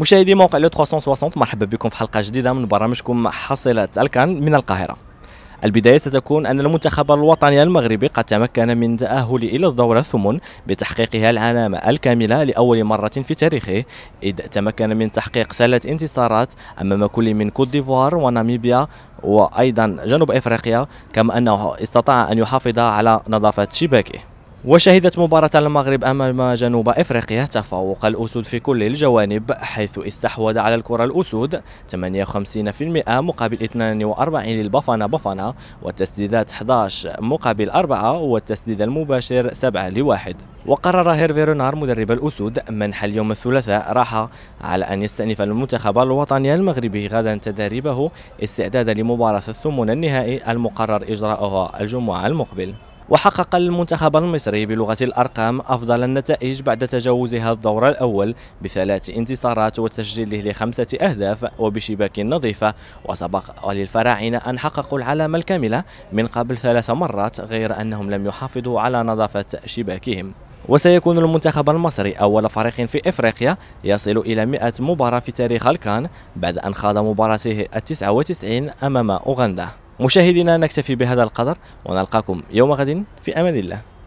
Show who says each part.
Speaker 1: مشاهدي موقع لو 360 مرحبا بكم في حلقه جديده من برامجكم حصيله الكان من القاهره البداية ستكون أن المنتخب الوطني المغربي قد تمكن من التأهل إلى الدورة الثمن بتحقيقها العلامة الكاملة لأول مرة في تاريخه إذ تمكن من تحقيق ثلاث انتصارات أمام كل من كوت ديفوار وناميبيا وأيضا جنوب أفريقيا كما أنه استطاع أن يحافظ على نظافة شباكه وشهدت مباراة المغرب أمام جنوب إفريقيا تفوق الأسود في كل الجوانب حيث استحوذ على الكرة الأسود 58% مقابل 42 للبفانا بفانا والتسديدات 11 مقابل 4 والتسديد المباشر 7 لواحد وقرر هيرفي رونار مدرب الأسود منح اليوم الثلاثاء راحة على أن يستأنف المنتخب الوطني المغربي غدا تداريبه استعدادا لمباراة الثمن النهائي المقرر إجراؤها الجمعة المقبل وحقق المنتخب المصري بلغة الأرقام أفضل النتائج بعد تجاوزها الدور الأول بثلاث انتصارات وتسجيله لخمسة أهداف وبشباك نظيفة وسبق للفراعنة أن حققوا العلامة الكاملة من قبل ثلاث مرات غير أنهم لم يحافظوا على نظافة شباكهم وسيكون المنتخب المصري أول فريق في إفريقيا يصل إلى 100 مباراة في تاريخ الكان بعد أن خاض مباراته التسعة وتسعين أمام أوغندا مشاهدينا نكتفي بهذا القدر ونلقاكم يوم غد في أمان الله